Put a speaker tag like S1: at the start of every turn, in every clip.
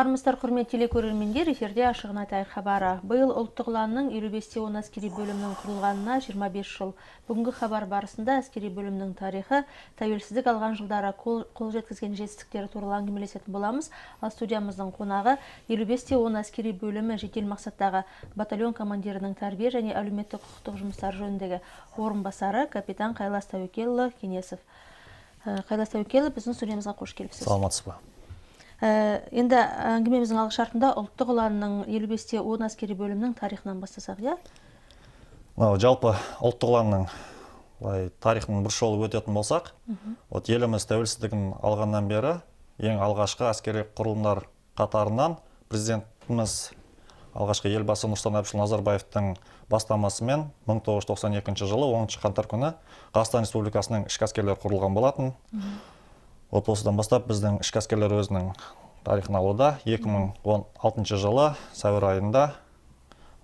S1: армыстар құрметті телекөрермендер эфирде ашығына тайыр хабары биыл ұлттық ұланның елу бесте он әскери бөлімінің құрылғанына 25 жыл бүгінгі хабар барысында әскери бөлімнің тарихы тәуелсіздік алған жылдары қол, қол жеткізген жетістіктері туралы әңгімелесетін боламыз ал студиямыздың қонағы елу бесте он әскери бөлімі жедел мақсаттағы батальон командирінің тәрбие және әлеуметтік құқықтық жұмыстар жөніндегі орынбасары капитан қайлас тәуекелұлы кеңесов э, қайлас тәуекелов біздің студиямызға қош келіпсіз саламатсыз ба Э, енді э, әңгімеміздің алғышартында ұлттық ұланның елу бесте он әскери бөлімінің тарихынан бастасақ иә
S2: мынау жалпы ұлттық ұланның былай тарихын бір шолып өтетін болсақ вот еліміз тәуелсіздігін алғаннан бері ең алғашқы әскери құрылымдар қатарынан президентіміз алғашқы елбасы нұрсұлтан әбішұлы назарбаевтың бастамасымен 1992 жылы 10 қаңтар күні қазақстан республикасының ішкі әскерлері құрылған болатын вот осыдан бастап біздің ішкі әскерлер өзінің тарихын алуда 2016 жылы сәуір айында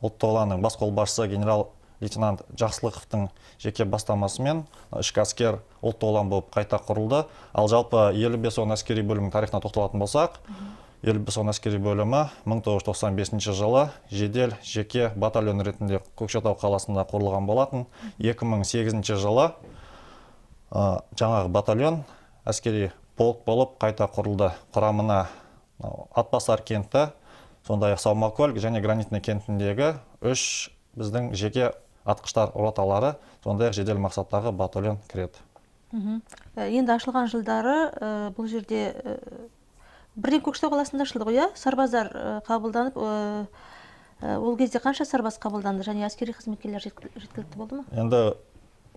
S2: ұлттық ұланның бас қолбасшысы генерал лейтенант жақсылықовтың жеке бастамасымен ішкі әскер ұлттық ұлан болып қайта құрылды ал жалпы елу бес он әскери бөлімнің тарихына тоқталатын болсақ елу бес он әскери бөлімі 1995 жылы жедел жеке батальон ретінде көкшетау қаласында құрылған болатын 2008 жылы жаңағы батальон әскери полк болып қайта құрылды құрамына атбасар кенті сондай ақ саумакөл және гранитный кентіндегі үш біздің жеке атқыштар роталары сондай ақ жедел мақсаттағы батальон кіреді
S1: ә, енді ашылған жылдары ә, бұл жерде ә, бірден көкшетау қаласында ашылды ғой иә? сарбаздар ә, қабылданып ә, ол кезде қанша сарбаз қабылданды және әскери қызметкерлер жеткілікті болды ма
S2: енді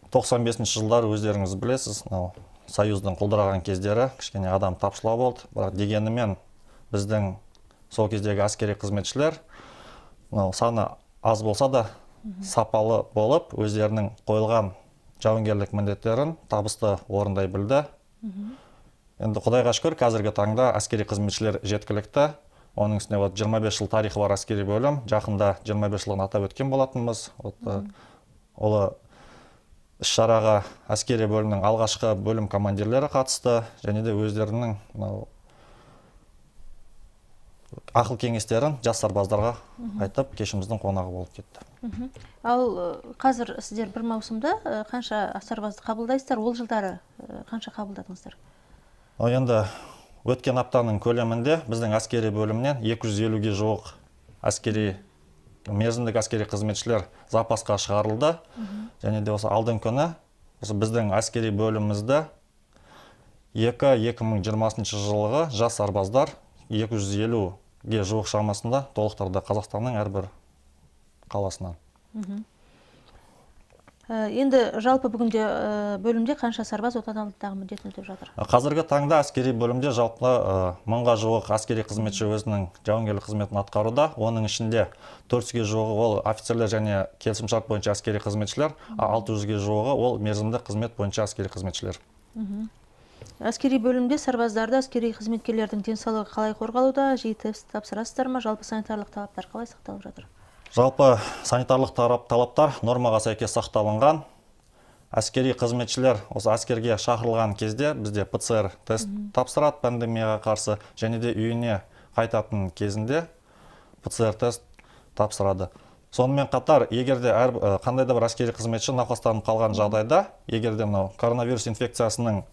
S2: 95 бесінші жылдары өздеріңіз білесіз мынау союздың құлдыраған кездері кішкене адам тапшылау болды бірақ дегенімен біздің сол кездегі әскери қызметшілер мынау саны аз болса да сапалы болып өздерінің қойылған жауынгерлік міндеттерін табысты орындай білді енді құдайға шүкір қазіргі таңда әскери қызметшілер жеткілікті оның үстіне вот 25 жыл тарихы бар әскери бөлім жақында 25 жылын атап өткен болатынбыз вот э, ұлы іс шараға әскери бөлімнің алғашқы бөлім командирлері қатысты және де өздерінің мынау ақыл кеңестерін жас сарбаздарға айтып кешіміздің қонағы болып
S1: кетті ал қазір сіздер бір маусымда қанша сарбазды қабылдайсыздар ол жылдары қанша қабылдадыңыздар
S2: енді өткен аптаның көлемінде біздің әскери бөлімнен 250-ге жуық әскери мерзімдік әскери қызметшілер запасқа шығарылды және де осы алдыңғы күні осы біздің әскери бөлімімізді екі екі жиырмасыншы жылғы жас арбаздар жүз елуге жуық шамасында толықтырды қазақстанның әрбір қаласынан
S1: Э, енді жалпы бүгінде э, бөлімде қанша сарбаз отан алдындағы міндетін өтеп жатыр
S2: қазіргі таңда әскери бөлімде жалпы мыңға жуық әскери қызметші өзінің жауынгерлік қызметін атқаруда оның ішінде төрт жүзге жуығы ол офицерлер және келісімшарт бойынша әскери қызметшілер алты жүзге жуығы ол мерзімді қызмет бойынша әскери қызметшілер
S1: әскери бөлімде сарбаздарды әскери қызметкерлердің денсаулығы қалай қорғалуда жиі тапсырасыздар ма жалпы санитарлық талаптар қалай сақталып жатыр
S2: жалпы санитарлық тарап талаптар нормаға сәйкес сақталынған әскери қызметшілер осы әскерге шақырылған кезде бізде пцр тест тапсырады пандемияға қарсы және де үйіне қайтатын кезінде пцр тест тапсырады сонымен қатар егер де әр қандай да бір әскери қызметші науқастанып қалған жағдайда егер де мынау коронавирус инфекциясының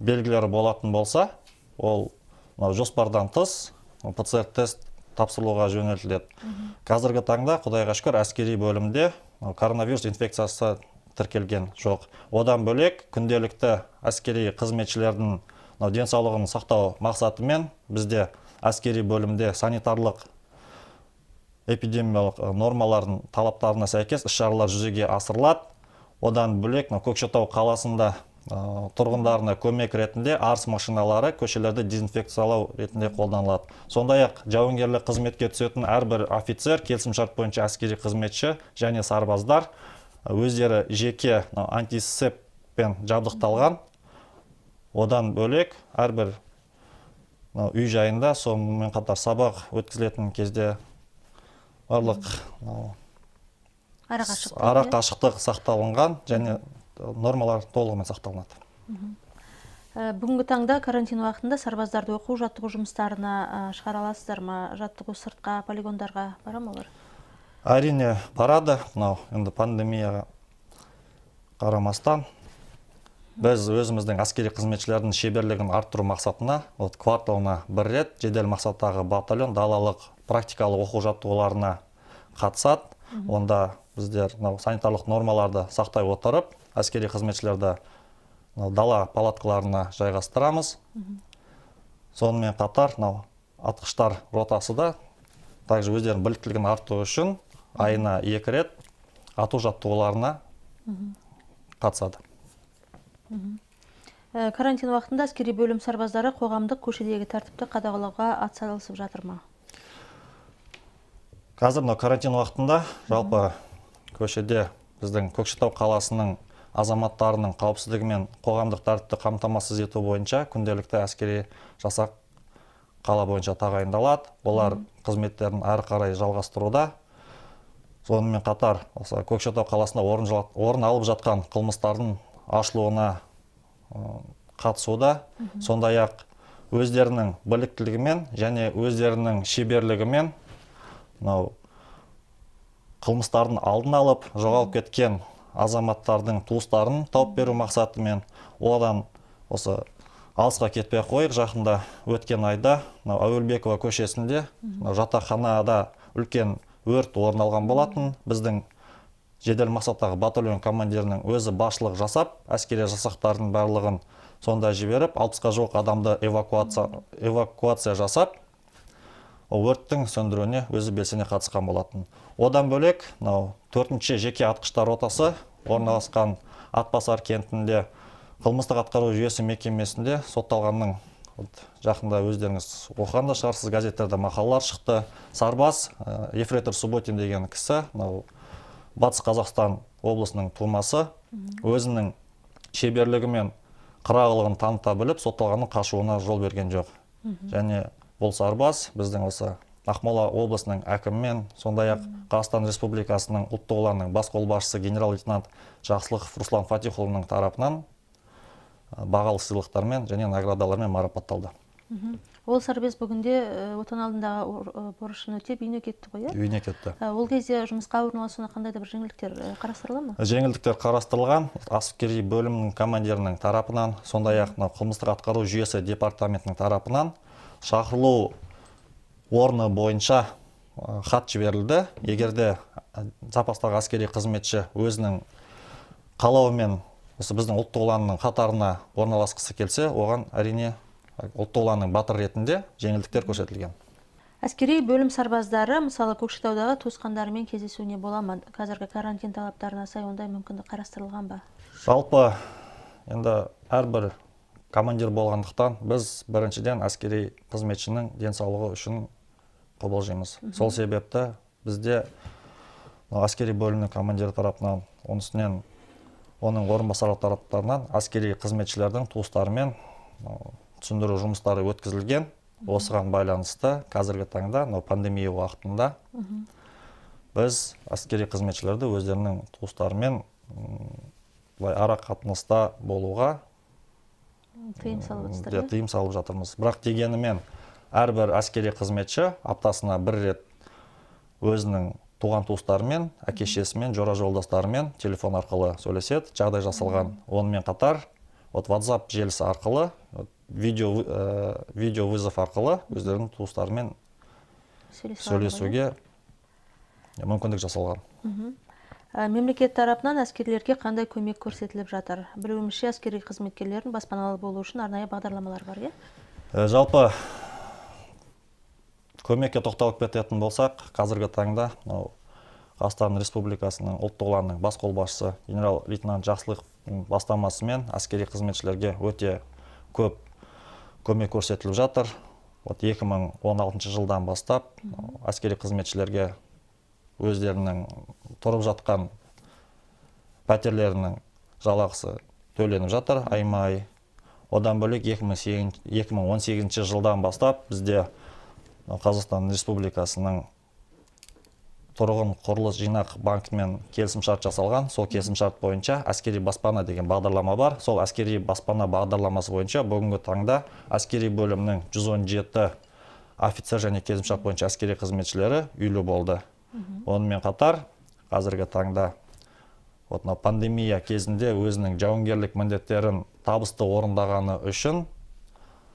S2: белгілері болатын болса ол мынау жоспардан тыс пцр тест тапсыруға жөнелтіледі қазіргі таңда құдайға шүкір әскери бөлімде коронавирус инфекциясы тіркелген жоқ одан бөлек күнделікті әскери қызметшілердің денсаулығын сақтау мақсатымен бізде әскери бөлімде санитарлық эпидемиялық нормалардың талаптарына сәйкес іс шаралар жүзеге асырылады одан бөлек мына көкшетау қаласында Э, тұрғындарына көмек ретінде арс машиналары көшелерді дезинфекциялау ретінде қолданылады сондай ақ жауынгерлік қызметке түсетін әрбір офицер келісімшарт бойынша әскери қызметші және сарбаздар э, өздері жеке антисеппен жабдықталған одан бөлек әрбір үй жайында сонымен қатар сабақ өткізілетін кезде барлық
S1: ара
S2: қашықтық сақталынған және Э, нормалар толығымен сақталынады
S1: э, бүгінгі таңда карантин уақытында сарбаздарды оқу жаттығу жұмыстарына э, шығара аласыздар ма жаттығу сыртқа полигондарға бара ма олар
S2: әрине барады мынау енді пандемияға қарамастан біз өзіміздің әскери қызметшілердің шеберлігін арттыру мақсатына вот кварталына бір рет жедел мақсаттағы батальон далалық практикалық оқу жаттығуларына қатысады онда біздер мынау санитарлық нормаларды сақтай отырып әскери қызметшілерді мынау дала палаткаларына жайғастырамыз сонымен қатар мынау атқыштар ротасы да также өздерінің біліктілігін арттыру үшін айына екі рет ату жаттығуларына қатысады
S1: ә, карантин уақытында әскери бөлім сарбаздары қоғамдық көшедегі тәртіпті қадағалауға атсалысып жатыр ма
S2: қазір мынау карантин уақытында жалпы көшеде біздің көкшетау қаласының азаматтарының қауіпсіздігі мен қоғамдық тәртіпті қамтамасыз ету бойынша күнделікті әскери жасақ қала бойынша тағайындалады олар қызметтерін әрі қарай жалғастыруда сонымен қатар осы көкшетау қаласында орын, орын алып жатқан қылмыстардың ашылуына қатысуда сондай ақ өздерінің біліктілігімен және өздерінің шеберлігімен мынау қылмыстардың алдын алып жоғалып кеткен азаматтардың туыстарын тауып беру мақсатымен олардан осы алысқа кетпей ақ қояйық жақында өткен айда мынау әуелбекова көшесінде жатақханада үлкен өрт орын алған болатын біздің жедел мақсаттағы батальон командирінің өзі басшылық жасап әскери жасақтардың барлығын сонда жіберіп алпысқа жоқ адамды эвакуация, эвакуация жасап өрттің сөндіруіне өзі белсене қатысқан болатын одан бөлек мынау төртінші жеке атқыштар ротасы орналасқан атбасар кентінде қылмыстық атқару жүйесі мекемесінде сотталғанның жақында өздеріңіз оқыған да шығарсыз газеттерде мақалалар шықты сарбаз ә, ефрейтор субботин деген кісі мынау батыс қазақстан облысының тумасы өзінің шеберлігі мен қырағылығын таныта біліп сотталғанның қашуына жол берген жоқ және бұл сарбаз біздің осы ақмола облысының әкімімен сондай ақ қазақстан республикасының ұлттық ұланның бас қолбасшысы генерал лейтенант жақсылықов руслан фатихұлының тарапынан бағалы сыйлықтармен және наградалармен марапатталды
S1: ол сарбез бүгінде э, отан алдындағы э, борышын өтеп үйіне кетті ғой иә үйіне кетті э, ол кезде жұмысқа орналасуына қандай да бір жеңілдіктер қарастырыла ма
S2: жеңілдіктер қарастырылған әскери бөлімнің командирінің тарапынан сондай ақ мынау қылмыстық атқару жүйесі департаментінің тарапынан шақырылу орны бойынша хат жіберілді егерде запастағы әскери қызметші өзінің қалауымен осы біздің ұлттық ұланның қатарына орналасқысы келсе оған әрине ұлттық ұланның батыры ретінде жеңілдіктер көрсетілген
S1: әскери бөлім сарбаздары мысалы көкшетаудағы туысқандарымен кездесуіне бола ма қазіргі карантин талаптарына сай ондай мүмкіндік қарастырылған ба
S2: жалпы енді әрбір командир болғандықтан біз біріншіден әскери қызметшінің денсаулығы үшін қобалжимыз сол себепті бізде әскери бөлімнің командирі тарапынан оның үстінен оның орынбасары тараптарынан әскери қызметшілердің туыстарымен түсіндіру жұмыстары өткізілген осыған байланысты қазіргі таңда мынау пандемия уақытында біз әскери қызметшілерді өздерінің туыстарымен былай ара қатынаста болуға
S1: тыйым салып жатырсыздар иә
S2: тыйым салып жатырмыз бірақ дегенімен әрбір әскери қызметші аптасына бір рет өзінің туған туыстарымен әке шешесімен жора жолдастарымен телефон арқылы сөйлеседі жағдай жасалған онымен қатар вот ватсап желісі арқылы видео ә, видео вызов арқылы өздерінің туыстарымен
S1: сөйлесуге
S2: мүмкіндік жасалған
S1: Ә, мемлекет тарапынан әскерлерге қандай көмек көрсетіліп жатыр білуімізше әскери қызметкерлердің баспаналы болу үшін арнайы бағдарламалар бар иә
S2: ә, жалпы көмекке тоқталып кететін болсақ қазіргі таңда мынау қазақстан республикасының ұлттық ұланның бас қолбасшысы генерал лейтенант жақсылықовтың бастамасымен әскери қызметшілерге өте көп көмек көрсетіліп жатыр вот 2016 жылдан бастап әскери қызметшілерге өздерінің тұрып жатқан пәтерлерінің жалақысы төленіп жатыр айма ай одан бөлек 2018 жылдан бастап бізде қазақстан республикасының тұрғын құрылыс жинақ банкімен келісімшарт жасалған сол келісімшарт бойынша әскери баспана деген бағдарлама бар сол әскери баспана бағдарламасы бойынша бүгінгі таңда әскери бөлімнің 117 офицер және келісімшарт бойынша әскери қызметшілері үйлі болды онымен қатар қазіргі таңда вот пандемия кезінде өзінің жауынгерлік міндеттерін табысты орындағаны үшін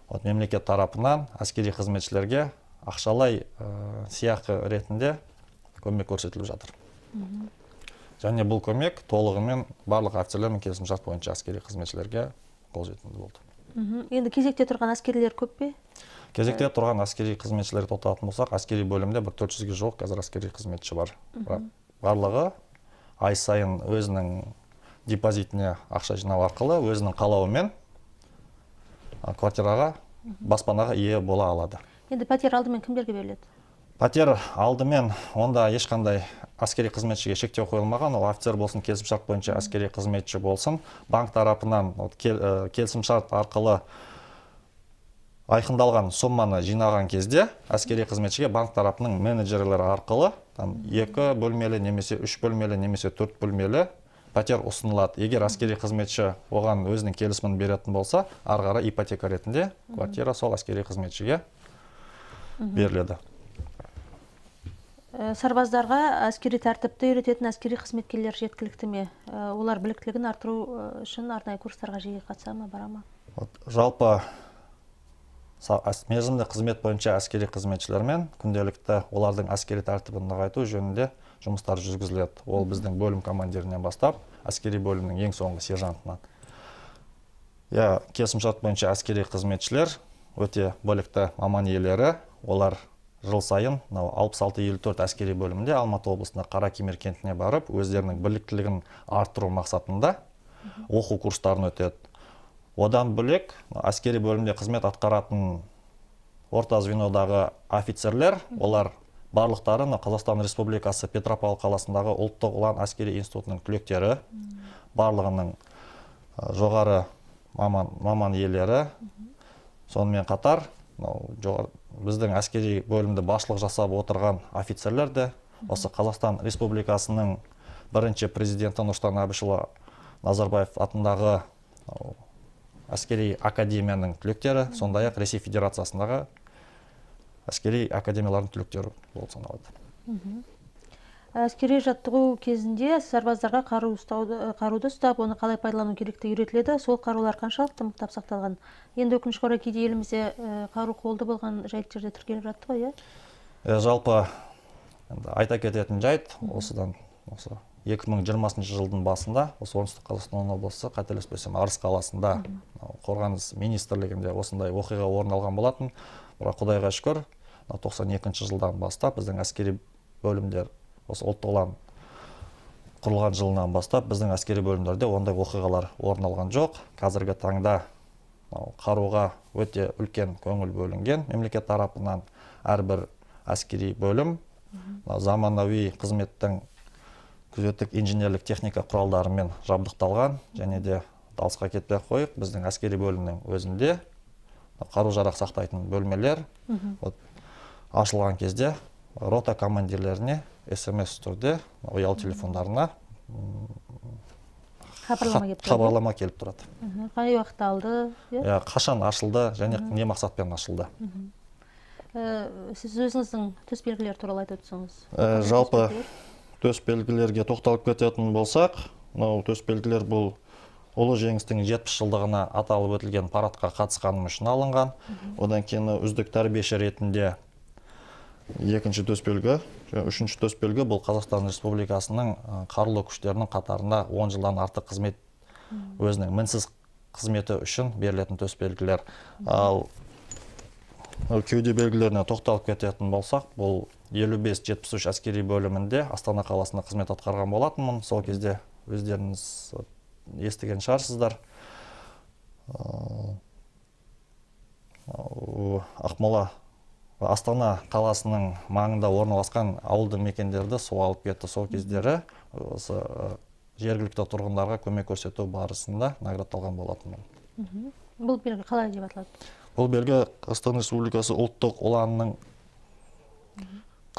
S2: вот мемлекет тарапынан әскери қызметшілерге ақшалай ә, ретінде көмек көрсетіліп жатыр және бұл көмек толығымен барлық әртүрлі келісімшарт бойынша әскери қызметшілерге қолжетімді болды
S1: енді кезекте тұрған әскерилер көп пе
S2: кезекте ә. тұрған әскери қызметшілерді тоқталатын болсақ әскери бөлімде бір төрт жүзге жуық қазір әскери қызметші бар барлығы ай сайын өзінің депозитіне ақша жинау арқылы өзінің қалауымен квартираға баспанаға ие бола алады
S1: енді пәтер алдымен кімдерге беріледі
S2: пәтер алдымен онда ешқандай әскери қызметшіге шектеу қойылмаған ол офицер болсын келісімшарт бойынша әскери қызметші болсын банк тарапынан э, келісімшарт арқылы айқындалған сомманы жинаған кезде әскери қызметшіге банк тарапының менеджерлері арқылы там екі бөлмелі немесе үш бөлмелі немесе төрт бөлмелі пәтер ұсынылады егер әскери қызметші оған өзінің келісімін беретін болса ары ипотека ретінде квартира сол әскери қызметшіге беріледі
S1: Э, сарбаздарға әскери тәртіпті үйрететін әскери қызметкерлер жеткілікті ме э, олар біліктілігін арттыру э, үшін арнайы курстарға жиі қатыса ма бара ма
S2: жалпы мерзімді қызмет бойынша әскери қызметшілермен күнделікті олардың әскери тәртібін нығайту жөнінде жұмыстар жүргізіледі ол біздің бөлім командирінен бастап әскери бөлімнің ең соңғы сержантынан иә келісімшарт бойынша әскери қызметшілер өте білікті маман иелері олар жыл сайын мынау алпыс алты елу төрт әскери бөлімінде алматы облысында қаракемер кентіне барып өздерінің біліктілігін арттыру мақсатында оқу курстарын өтеді одан бөлек әскери бөлімде қызмет атқаратын орта звенодағы офицерлер олар барлықтары мына қазақстан республикасы петропавл қаласындағы ұлттық ұлан әскери институтының түлектері барлығының жоғары маман, маман иелері сонымен қатар мынау біздің әскери бөлімді басшылық жасап отырған офицерлер де осы қазақстан республикасының бірінші президенті нұрсұлтан әбішұлы назарбаев атындағы әскери академияның түлектері сондай ақ ресей федерациясындағы әскери академиялардың түлектері болып
S1: саналады әскери жаттығу кезінде сарбаздарға қару ұстауды, ә, қаруды ұстап оны қалай пайдалану керектігі үйретіледі сол қарулар қаншалықты мықтап сақталған енді өкінішке орай кейде елімізде ә, қару қолды болған жайттер де тіркеліп жатты ғой иә
S2: ә, жалпы айта кететін жайт осыдан осы 2020 жылдың басында осы оңтүстік қазақстан облысы қателеспесем арыс қаласында қорғаныс министрлігінде осындай оқиға орын алған болатын бірақ құдайға шүкір 92 жылдан бастап біздің әскери бөлімдер осы ұлттық ұлан құрылған жылынан бастап біздің әскери бөлімдерде ондай оқиғалар орын алған жоқ қазіргі таңда қаруға өте үлкен көңіл бөлінген мемлекет тарапынан әрбір әскери бөлім заманауи қызметтің күзеттік инженерлік техника құралдарымен жабдықталған және де алысқа кетпей ақ қояйық біздің әскери бөлімнің өзінде қару жарақ сақтайтын бөлмелер ашылған кезде рота командирлеріне смс түрде ұялы телефондарына
S1: хабарлама келіп тұрады қай уақытта алды иә, иә
S2: қашан ашылды және не мақсатпен ашылды
S1: э, сіз өзіңіздің төс белгілер туралы айтып өтсеңіз
S2: э, жалпы төс белгілерге тоқталып кететін болсақ мынау төс белгілер бұл ұлы жеңістің жетпіс жылдығына аталып өтілген парадқа қатысқаным үшін алынған одан кейін үздік тәрбиеші ретінде екінші төсбелгі үшінші төсбелгі бұл қазақстан республикасының қарулы күштерінің қатарында 10 жылдан артық қызмет өзінің мінсіз қызметі үшін берілетін төсбелгілер ал кеуде белгілеріне тоқталып кететін болсақ бұл 55-73 әскери бөлімінде астана қаласында қызмет атқарған болатынмын сол кезде өздеріңіз естіген шығарсыздар ақмола астана қаласының маңында орналасқан ауылды мекендерді су алып кетті сол кездері осы жергілікті тұрғындарға көмек көрсету барысында наградталған болатынмын
S1: бұл белгі қалай деп аталады
S2: бұл белгі қазақстан республикасы ұлттық ұланның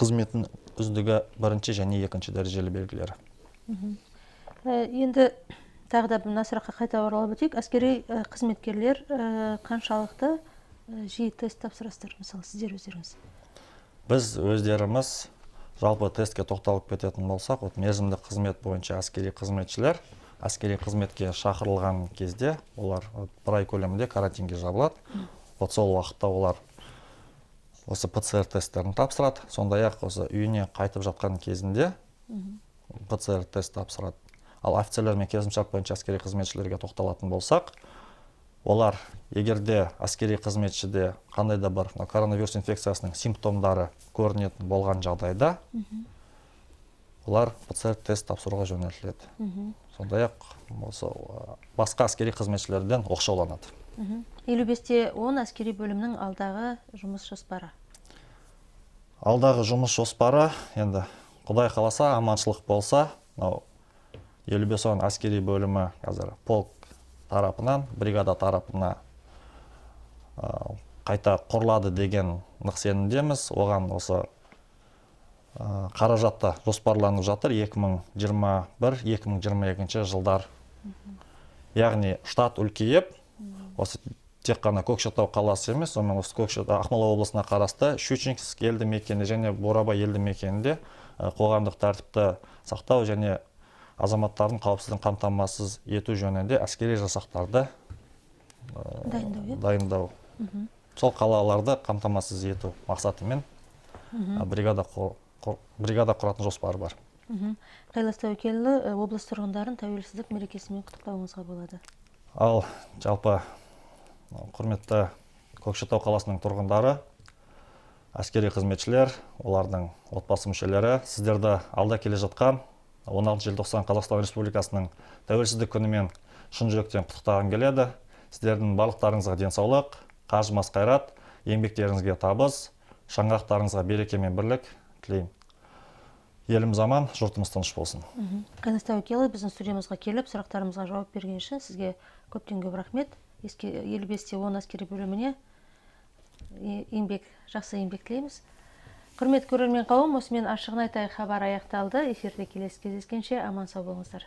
S2: қызметін үздігі бірінші және екінші дәрежелі белгілері
S1: ә, енді тағы да мына сұраққа қайта оралып өтейік әскери қызметкерлер қаншалықты Э, жиі тест тапсырасыздар мысалы сіздер өздеріңіз
S2: біз өздеріміз жалпы тестке тоқталып кететін болсақ вот мерзімді қызмет бойынша әскери қызметшілер әскери қызметке шақырылған кезде олар бір ай көлемінде карантинге жабылады вот сол уақытта олар осы пцр тесттерін тапсырады сондай ақ осы үйіне қайтып жатқан кезінде пцр тест тапсырады ал офицерлер мен келісімшарт бойынша әскери қызметшілерге тоқталатын болсақ олар егерде әскери қызметшіде қандай да бір коронавирус инфекциясының симптомдары көрінетін болған жағдайда олар пцр тест тапсыруға жөнелтіледі сондай ақ осы басқа әскери қызметшілерден оқшауланады
S1: елу бесте он әскери бөлімнің алдағы жұмыс жоспары
S2: алдағы жұмыс жоспары енді құдай қаласа аманшылық болса мынау елу бес он әскери бөлімі қазір полк тарапынан бригада тарапына қайта құрылады деген нық сенімдеміз оған осы қаражатта жоспарланып жатыр 2021-2022 жылдар яғни штат үлкейіп осы тек қана көкшетау қаласы емес сонымен осы көкшетау ақмола облысына қарасты щучинск елді мекені және бурабай елді мекенінде қоғамдық тәртіпті сақтау және азаматтардың қауіпсіздігін қамтамасыз ету жөнінде әскери жасақтарды э, дайындау иә? сол қалаларды қамтамасыз ету мақсатымен бригада бригада құратын жоспары бар
S1: қайлас тәуекелұлы э, облыс тұрғындарын тәуелсіздік мерекесімен құттықтауыңызға болады
S2: ал жалпы құрметті көкшетау қаласының тұрғындары әскери қызметшілер олардың отбасы мүшелері сіздерді алда келе жатқан он алтыншы желтоқсан қазақстан республикасының тәуелсіздік күнімен шын жүректен құттықтағым келеді сіздердің барлықтарыңызға денсаулық қажымас қайрат еңбектеріңізге табыс шаңырақтарыңызға береке мен бірлік тілеймін еліміз аман жұртымыз тыныш болсын
S1: қайнас тәуекелі біздің студиямызға келіп сұрақтарымызға жауап берген үшін сізге көптен көп рахмет елу бесте он әскери бөліміне еңбек жақсы еңбек тілейміз құрметті көрермен қауым осымен ашығын айтайық хабар аяқталды эфирде келесі кездескенше аман сау болыңыздар